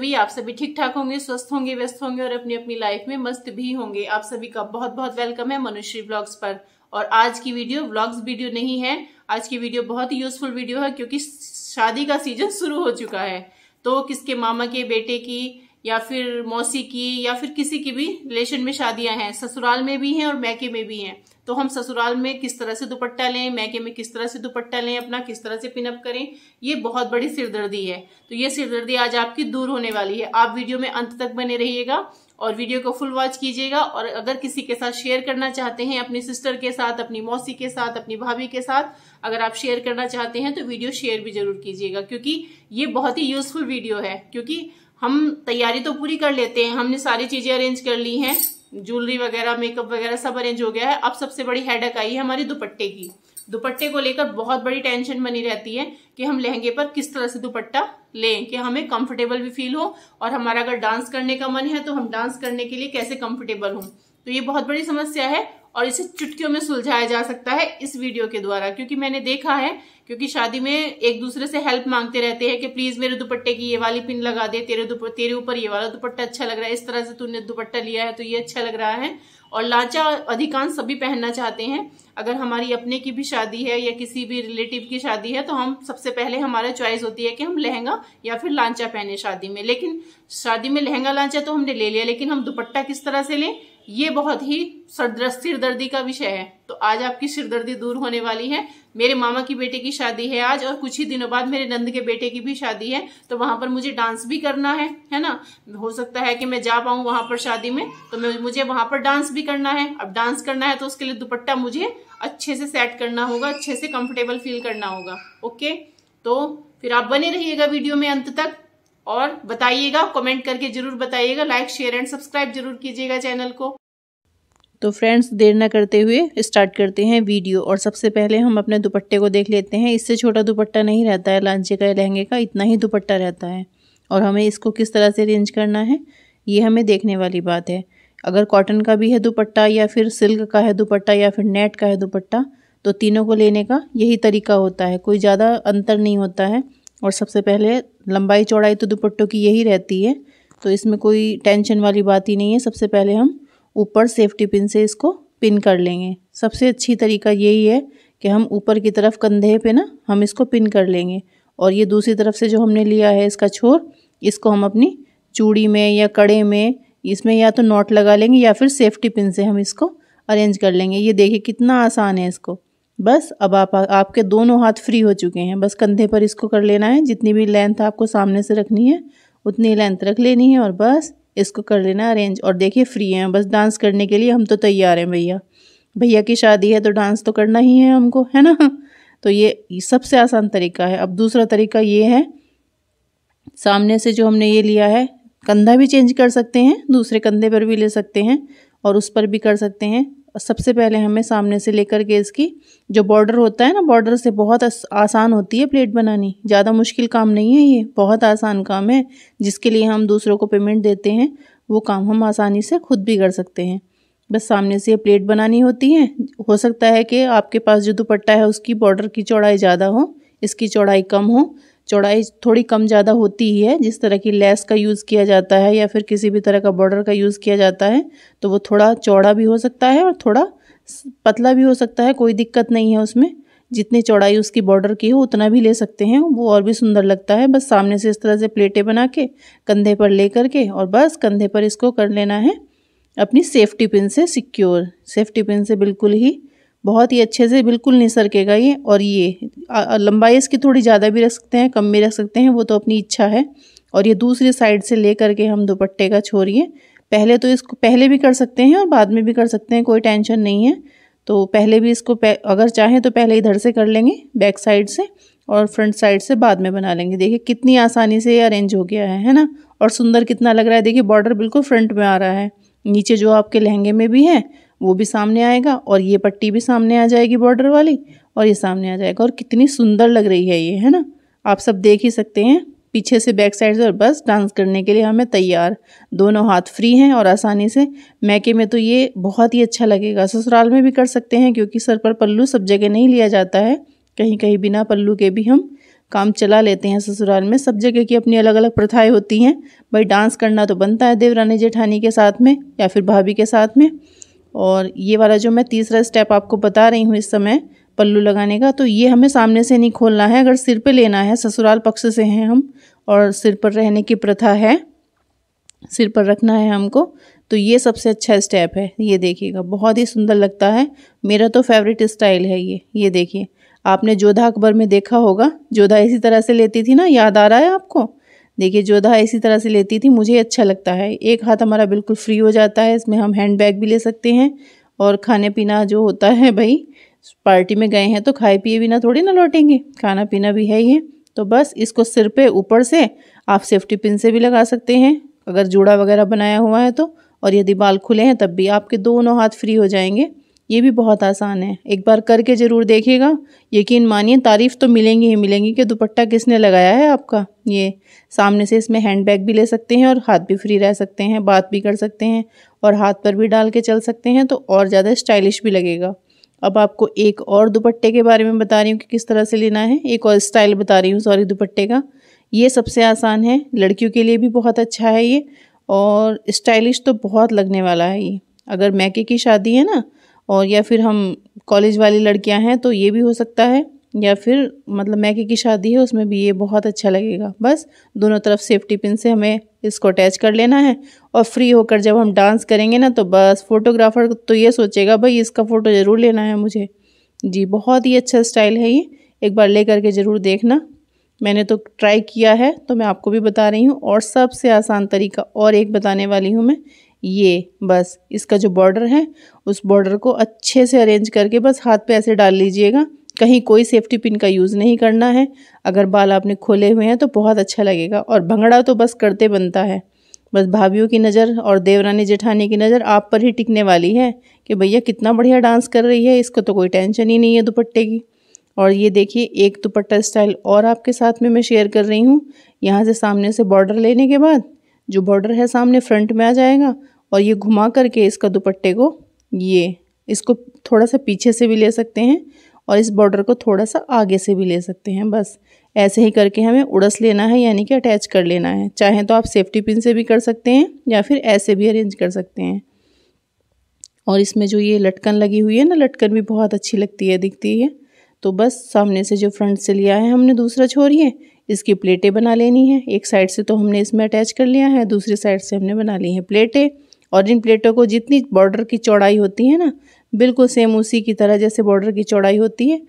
सभी आप सभी ठीक ठाक होंगे स्वस्थ होंगे व्यस्त होंगे और अपनी अपनी लाइफ में मस्त भी होंगे आप सभी का बहुत बहुत वेलकम है मनुश्री ब्लॉग्स पर और आज की वीडियो ब्लॉग्स वीडियो नहीं है आज की वीडियो बहुत ही यूजफुल वीडियो है क्योंकि शादी का सीजन शुरू हो चुका है तो किसके मामा के बेटे की या फिर मौसी की या फिर किसी की भी रिलेशन में शादियां हैं ससुराल में भी हैं और मैके में भी हैं तो हम ससुराल में किस तरह से दुपट्टा लें मैके में किस तरह से दुपट्टा लें अपना किस तरह से पिनअप करें ये बहुत बड़ी सिरदर्दी है तो ये सिरदर्दी आज आपकी दूर होने वाली है आप वीडियो में अंत तक बने रहिएगा और वीडियो को फुल वॉच कीजिएगा और अगर किसी के साथ शेयर करना चाहते हैं अपनी सिस्टर के साथ अपनी मौसी के साथ अपनी भाभी के साथ अगर आप शेयर करना चाहते हैं तो वीडियो शेयर भी जरूर कीजिएगा क्योंकि ये बहुत ही यूजफुल वीडियो है क्योंकि हम तैयारी तो पूरी कर लेते हैं हमने सारी चीजें अरेंज कर ली हैं ज्वेलरी वगैरह मेकअप वगैरह सब अरेंज हो गया है अब सबसे बड़ी हेडक आई है हमारी दुपट्टे की दुपट्टे को लेकर बहुत बड़ी टेंशन बनी रहती है कि हम लहंगे पर किस तरह से दुपट्टा लें कि हमें कंफर्टेबल भी फील हो और हमारा अगर डांस करने का मन है तो हम डांस करने के लिए कैसे कंफर्टेबल हों तो ये बहुत बड़ी समस्या है और इसे चुटकियों में सुलझाया जा सकता है इस वीडियो के द्वारा क्योंकि मैंने देखा है क्योंकि शादी में एक दूसरे से हेल्प मांगते रहते हैं कि प्लीज मेरे दुपट्टे की ये वाली पिन लगा दे तेरे तेरे ऊपर ये वाला दुपट्टा अच्छा लग रहा है इस तरह से तूने दुपट्टा लिया है तो ये अच्छा लग रहा है और लाचा अधिकांश सभी पहनना चाहते हैं अगर हमारी अपने की भी शादी है या किसी भी रिलेटिव की शादी है तो हम सबसे पहले हमारा चॉइस होती है कि हम लहंगा या फिर लांचा पहने शादी में लेकिन शादी में लहंगा लांचा तो हमने ले लिया लेकिन हम दुपट्टा किस तरह से लें ये बहुत ही सिरदर्दी का विषय है तो आज आपकी सिरदर्दी दूर होने वाली है मेरे मामा की बेटे की शादी है आज और कुछ ही दिनों बाद मेरे नंद के बेटे की भी शादी है तो वहां पर मुझे डांस भी करना है है ना हो सकता है कि मैं जा पाऊं वहां पर शादी में तो मैं मुझे वहां पर डांस भी करना है अब डांस करना है तो उसके लिए दुपट्टा मुझे अच्छे से सेट करना होगा अच्छे से कंफर्टेबल फील करना होगा ओके तो फिर आप बने रहिएगा वीडियो में अंत तक और बताइएगा कमेंट करके जरूर बताइएगा लाइक शेयर एंड सब्सक्राइब जरूर कीजिएगा चैनल को तो फ्रेंड्स देर ना करते हुए स्टार्ट करते हैं वीडियो और सबसे पहले हम अपने दुपट्टे को देख लेते हैं इससे छोटा दुपट्टा नहीं रहता है लांचे का या लहंगे का इतना ही दुपट्टा रहता है और हमें इसको किस तरह से अरेंज करना है ये हमें देखने वाली बात है अगर कॉटन का भी है दुपट्टा या फिर सिल्क का है दुपट्टा या फिर नेट का है दुपट्टा तो तीनों को लेने का यही तरीका होता है कोई ज़्यादा अंतर नहीं होता है और सबसे पहले लंबाई चौड़ाई तो दुपट्टों की यही रहती है तो इसमें कोई टेंशन वाली बात ही नहीं है सबसे पहले हम ऊपर सेफ्टी पिन से इसको पिन कर लेंगे सबसे अच्छी तरीका यही है कि हम ऊपर की तरफ कंधे पे ना हम इसको पिन कर लेंगे और ये दूसरी तरफ से जो हमने लिया है इसका छोर इसको हम अपनी चूड़ी में या कड़े में इसमें या तो नॉट लगा लेंगे या फिर सेफ्टी पिन से हम इसको अरेंज कर लेंगे ये देखिए कितना आसान है इसको बस अब आप आपके दोनों हाथ फ्री हो चुके हैं बस कंधे पर इसको कर लेना है जितनी भी लेंथ आपको सामने से रखनी है उतनी लेंथ रख लेनी है और बस इसको कर लेना अरेंज और देखिए फ्री हैं बस डांस करने के लिए हम तो तैयार हैं भैया भैया की शादी है तो डांस तो करना ही है हमको है ना तो ये सबसे आसान तरीका है अब दूसरा तरीका ये है सामने से जो हमने ये लिया है कंधा भी चेंज कर सकते हैं दूसरे कंधे पर भी ले सकते हैं और उस पर भी कर सकते हैं सबसे पहले हमें सामने से लेकर के इसकी जो बॉर्डर होता है ना बॉर्डर से बहुत आसान होती है प्लेट बनानी ज़्यादा मुश्किल काम नहीं है ये बहुत आसान काम है जिसके लिए हम दूसरों को पेमेंट देते हैं वो काम हम आसानी से खुद भी कर सकते हैं बस सामने से ये प्लेट बनानी होती है हो सकता है कि आपके पास जो दुपट्टा है उसकी बॉर्डर की चौड़ाई ज़्यादा हो इसकी चौड़ाई कम हो चौड़ाई थोड़ी कम ज़्यादा होती ही है जिस तरह की लेस का यूज़ किया जाता है या फिर किसी भी तरह का बॉर्डर का यूज़ किया जाता है तो वो थोड़ा चौड़ा भी हो सकता है और थोड़ा पतला भी हो सकता है कोई दिक्कत नहीं है उसमें जितनी चौड़ाई उसकी बॉर्डर की हो उतना भी ले सकते हैं वो और भी सुंदर लगता है बस सामने से इस तरह से प्लेटें बना के कंधे पर ले करके और बस कंधे पर इसको कर लेना है अपनी सेफ्टी पिन से सिक्योर सेफ्टी पिन से बिल्कुल ही बहुत ही अच्छे से बिल्कुल नहीं सरकेगा ये और ये लंबाई इसकी थोड़ी ज़्यादा भी रख सकते हैं कम भी रख सकते हैं वो तो अपनी इच्छा है और ये दूसरी साइड से ले करके हम दुपट्टे का छोड़िए पहले तो इसको पहले भी कर सकते हैं और बाद में भी कर सकते हैं कोई टेंशन नहीं है तो पहले भी इसको अगर चाहें तो पहले इधर से कर लेंगे बैक साइड से और फ्रंट साइड से बाद में बना लेंगे देखिए कितनी आसानी से ये अरेंज हो गया है है ना और सुंदर कितना लग रहा है देखिए बॉर्डर बिल्कुल फ्रंट में आ रहा है नीचे जो आपके लहंगे में भी है वो भी सामने आएगा और ये पट्टी भी सामने आ जाएगी बॉर्डर वाली और ये सामने आ जाएगा और कितनी सुंदर लग रही है ये है ना आप सब देख ही सकते हैं पीछे से बैक साइड से और बस डांस करने के लिए हमें तैयार दोनों हाथ फ्री हैं और आसानी से मैके में तो ये बहुत ही अच्छा लगेगा ससुराल में भी कर सकते हैं क्योंकि सर पर पल्लू सब जगह नहीं लिया जाता है कहीं कहीं बिना पल्लू के भी हम काम चला लेते हैं ससुराल में सब जगह की अपनी अलग अलग प्रथाएँ होती हैं भाई डांस करना तो बनता है देवरानी जेठानी के साथ में या फिर भाभी के साथ में और ये वाला जो मैं तीसरा स्टेप आपको बता रही हूँ इस समय पल्लू लगाने का तो ये हमें सामने से नहीं खोलना है अगर सिर पे लेना है ससुराल पक्ष से हैं हम और सिर पर रहने की प्रथा है सिर पर रखना है हमको तो ये सबसे अच्छा स्टेप है ये देखिएगा बहुत ही सुंदर लगता है मेरा तो फेवरेट स्टाइल है ये ये देखिए आपने जोधा अकबर में देखा होगा जोधा इसी तरह से लेती थी ना याद आ रहा है आपको देखिए जोधा इसी तरह से लेती थी मुझे अच्छा लगता है एक हाथ हमारा बिल्कुल फ्री हो जाता है इसमें हम हैंड बैग भी ले सकते हैं और खाने पीना जो होता है भाई पार्टी में गए हैं तो खाए पिए बिना थोड़ी ना लौटेंगे खाना पीना भी है ही है तो बस इसको सिर पे ऊपर से आप सेफ्टी पिन से भी लगा सकते हैं अगर जूड़ा वगैरह बनाया हुआ है तो और यदि बाल खुले हैं तब भी आपके दोनों हाथ फ्री हो जाएंगे ये भी बहुत आसान है एक बार करके ज़रूर देखिएगा यकीन मानिए तारीफ़ तो मिलेंगी ही मिलेंगी कि दुपट्टा किसने लगाया है आपका ये सामने से इसमें हैंड बैग भी ले सकते हैं और हाथ भी फ्री रह सकते हैं बात भी कर सकते हैं और हाथ पर भी डाल के चल सकते हैं तो और ज़्यादा स्टाइलिश भी लगेगा अब आपको एक और दुपट्टे के बारे में बता रही हूँ कि किस तरह से लेना है एक और स्टाइल बता रही हूँ सॉरी दुपट्टे का ये सबसे आसान है लड़कियों के लिए भी बहुत अच्छा है ये और स्टाइलिश तो बहुत लगने वाला है ये अगर मैके की शादी है ना और या फिर हम कॉलेज वाली लड़कियां हैं तो ये भी हो सकता है या फिर मतलब मैके की शादी है उसमें भी ये बहुत अच्छा लगेगा बस दोनों तरफ सेफ्टी पिन से हमें इसको अटैच कर लेना है और फ्री होकर जब हम डांस करेंगे ना तो बस फोटोग्राफर तो ये सोचेगा भाई इसका फ़ोटो ज़रूर लेना है मुझे जी बहुत ही अच्छा स्टाइल है ये एक बार ले करके ज़रूर देखना मैंने तो ट्राई किया है तो मैं आपको भी बता रही हूँ और सबसे आसान तरीका और एक बताने वाली हूँ मैं ये बस इसका जो बॉर्डर है उस बॉर्डर को अच्छे से अरेंज करके बस हाथ पे ऐसे डाल लीजिएगा कहीं कोई सेफ्टी पिन का यूज़ नहीं करना है अगर बाल आपने खोले हुए हैं तो बहुत अच्छा लगेगा और भंगड़ा तो बस करते बनता है बस भाभीियों की नज़र और देवरानी जेठानी की नज़र आप पर ही टिकने वाली है कि भैया कितना बढ़िया डांस कर रही है इसको तो कोई टेंशन ही नहीं है दुपट्टे की और ये देखिए एक दुपट्टा स्टाइल और आपके साथ में मैं शेयर कर रही हूँ यहाँ से सामने से बॉर्डर लेने के बाद जो बॉर्डर है सामने फ्रंट में आ जाएगा और ये घुमा करके इसका दुपट्टे को ये इसको थोड़ा सा पीछे से भी ले सकते हैं और इस बॉर्डर को थोड़ा सा आगे से भी ले सकते हैं बस ऐसे ही करके हमें उड़स लेना है यानी कि अटैच कर लेना है चाहे तो आप सेफ्टी पिन से भी कर सकते हैं या फिर ऐसे भी अरेंज कर सकते हैं और इसमें जो ये लटकन लगी हुई है ना लटकन भी बहुत अच्छी लगती है दिखती है तो बस सामने से जो फ्रंट से लिया है हमने दूसरा छोड़िए इसकी प्लेटें बना लेनी है एक साइड से तो हमने इसमें अटैच कर लिया है दूसरी साइड से हमने बना ली है प्लेटें और इन प्लेटों को जितनी बॉर्डर की चौड़ाई होती है ना बिल्कुल सेम उसी की तरह जैसे बॉर्डर की चौड़ाई होती है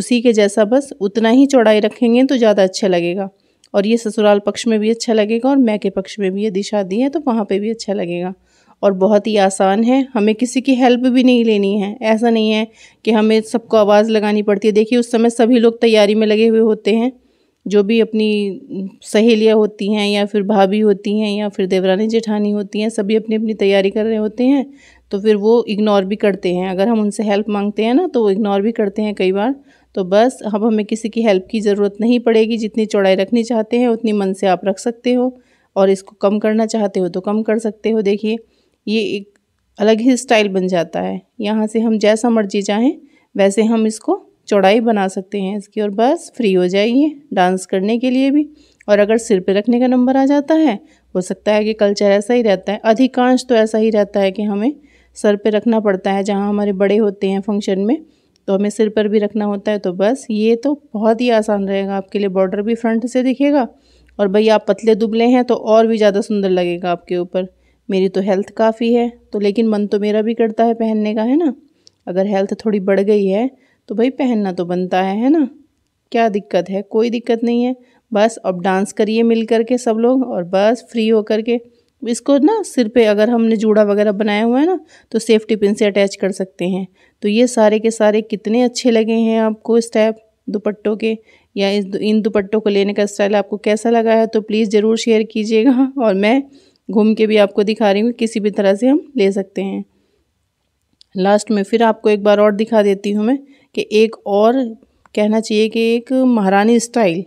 उसी के जैसा बस उतना ही चौड़ाई रखेंगे तो ज़्यादा अच्छा लगेगा और ये ससुराल पक्ष में भी अच्छा लगेगा और मैं के पक्ष में भी यदि शादी है तो वहाँ पे भी अच्छा लगेगा और बहुत ही आसान है हमें किसी की हेल्प भी नहीं लेनी है ऐसा नहीं है कि हमें सबको आवाज़ लगानी पड़ती है देखिए उस समय सभी लोग तैयारी में लगे हुए होते हैं जो भी अपनी सहेलियाँ होती हैं या फिर भाभी होती हैं या फिर देवरानी जेठानी होती हैं सभी अपनी अपनी तैयारी कर रहे होते हैं तो फिर वो इग्नोर भी करते हैं अगर हम उनसे हेल्प मांगते हैं ना तो वो इग्नोर भी करते हैं कई बार तो बस अब हमें किसी की हेल्प की ज़रूरत नहीं पड़ेगी जितनी चौड़ाई रखनी चाहते हैं उतनी मन से आप रख सकते हो और इसको कम करना चाहते हो तो कम कर सकते हो देखिए ये एक अलग ही स्टाइल बन जाता है यहाँ से हम जैसा मर्जी चाहें वैसे हम इसको चौड़ाई बना सकते हैं इसकी और बस फ्री हो जाइए डांस करने के लिए भी और अगर सिर पे रखने का नंबर आ जाता है हो सकता है कि कल्चर ऐसा ही रहता है अधिकांश तो ऐसा ही रहता है कि हमें सर पे रखना पड़ता है जहाँ हमारे बड़े होते हैं फंक्शन में तो हमें सिर पर भी रखना होता है तो बस ये तो बहुत ही आसान रहेगा आपके लिए बॉर्डर भी फ्रंट से दिखेगा और भैया आप पतले दुबले हैं तो और भी ज़्यादा सुंदर लगेगा आपके ऊपर मेरी तो हेल्थ काफ़ी है तो लेकिन मन तो मेरा भी करता है पहनने का है ना अगर हेल्थ थोड़ी बढ़ गई है तो भाई पहनना तो बनता है है ना क्या दिक्कत है कोई दिक्कत नहीं है बस अब डांस करिए मिल कर के सब लोग और बस फ्री हो के इसको ना सिर पे अगर हमने जूड़ा वगैरह बनाया हुआ है ना तो सेफ्टी पिन से अटैच कर सकते हैं तो ये सारे के सारे कितने अच्छे लगे हैं आपको स्टेप दुपट्टों के या इस इन दुपट्टों को लेने का स्टाइल आपको कैसा लगा है तो प्लीज़ ज़रूर शेयर कीजिएगा और मैं घूम के भी आपको दिखा रही हूँ किसी भी तरह से हम ले सकते हैं लास्ट में फिर आपको एक बार और दिखा देती हूँ मैं कि एक और कहना चाहिए कि एक महारानी स्टाइल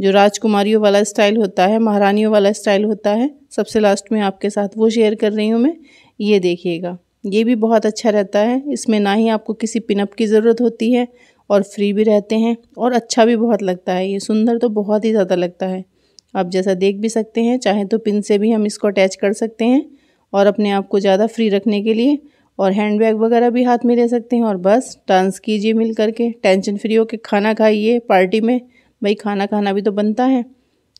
जो राजकुमारियों वाला स्टाइल होता है महारानियों वाला स्टाइल होता है सबसे लास्ट में आपके साथ वो शेयर कर रही हूँ मैं ये देखिएगा ये भी बहुत अच्छा रहता है इसमें ना ही आपको किसी पिनअप की ज़रूरत होती है और फ्री भी रहते हैं और अच्छा भी बहुत लगता है ये सुंदर तो बहुत ही ज़्यादा लगता है आप जैसा देख भी सकते हैं चाहे तो पिन से भी हम इसको अटैच कर सकते हैं और अपने आप को ज़्यादा फ्री रखने के लिए और हैंड बैग वगैरह भी हाथ में ले सकते हैं और बस डांस कीजिए मिल करके टेंशन फ्री हो के खाना खाइए पार्टी में भाई खाना खाना भी तो बनता है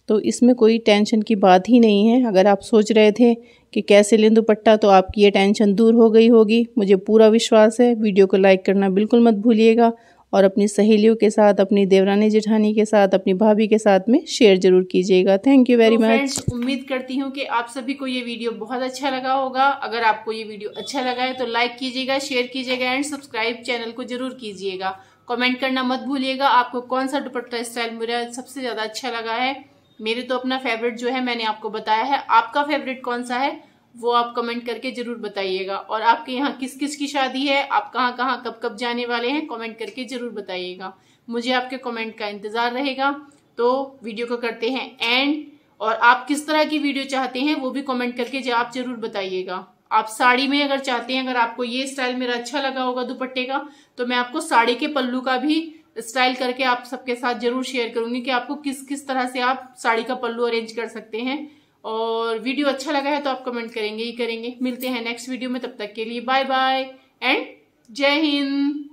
तो इसमें कोई टेंशन की बात ही नहीं है अगर आप सोच रहे थे कि कैसे लें दुपट्टा तो आपकी ये टेंशन दूर हो गई होगी मुझे पूरा विश्वास है वीडियो को लाइक करना बिल्कुल मत भूलिएगा और अपनी सहेलियों के साथ अपनी देवरानी जेठानी के साथ अपनी भाभी के साथ में शेयर जरूर कीजिएगा थैंक यू वेरी मच उम्मीद करती हूँ कि आप सभी को ये वीडियो बहुत अच्छा लगा होगा अगर आपको ये वीडियो अच्छा लगा है तो लाइक कीजिएगा शेयर कीजिएगा एंड सब्सक्राइब चैनल को जरूर कीजिएगा कमेंट करना मत भूलिएगा आपको कौन सा दुपट्टा स्टाइल मेरा सबसे ज़्यादा अच्छा लगा है मेरे तो अपना फेवरेट जो है मैंने आपको बताया है आपका फेवरेट कौन सा है वो आप कमेंट करके जरूर बताइएगा और आपके यहाँ किस किस की शादी है आप कहाँ कहाँ कब कब जाने वाले हैं कमेंट करके जरूर बताइएगा मुझे आपके कमेंट का इंतजार रहेगा तो वीडियो को करते हैं एंड और आप किस तरह की वीडियो चाहते हैं वो भी कमेंट करके आप जरूर बताइएगा आप साड़ी में अगर चाहते हैं अगर आपको ये स्टाइल मेरा अच्छा लगा होगा दुपट्टे का तो मैं आपको साड़ी के पल्लू का भी स्टाइल करके आप सबके साथ जरूर शेयर करूंगी कि आपको किस किस तरह से आप साड़ी का पल्लू अरेंज कर सकते हैं और वीडियो अच्छा लगा है तो आप कमेंट करेंगे ही करेंगे मिलते हैं नेक्स्ट वीडियो में तब तक के लिए बाय बाय एंड जय हिंद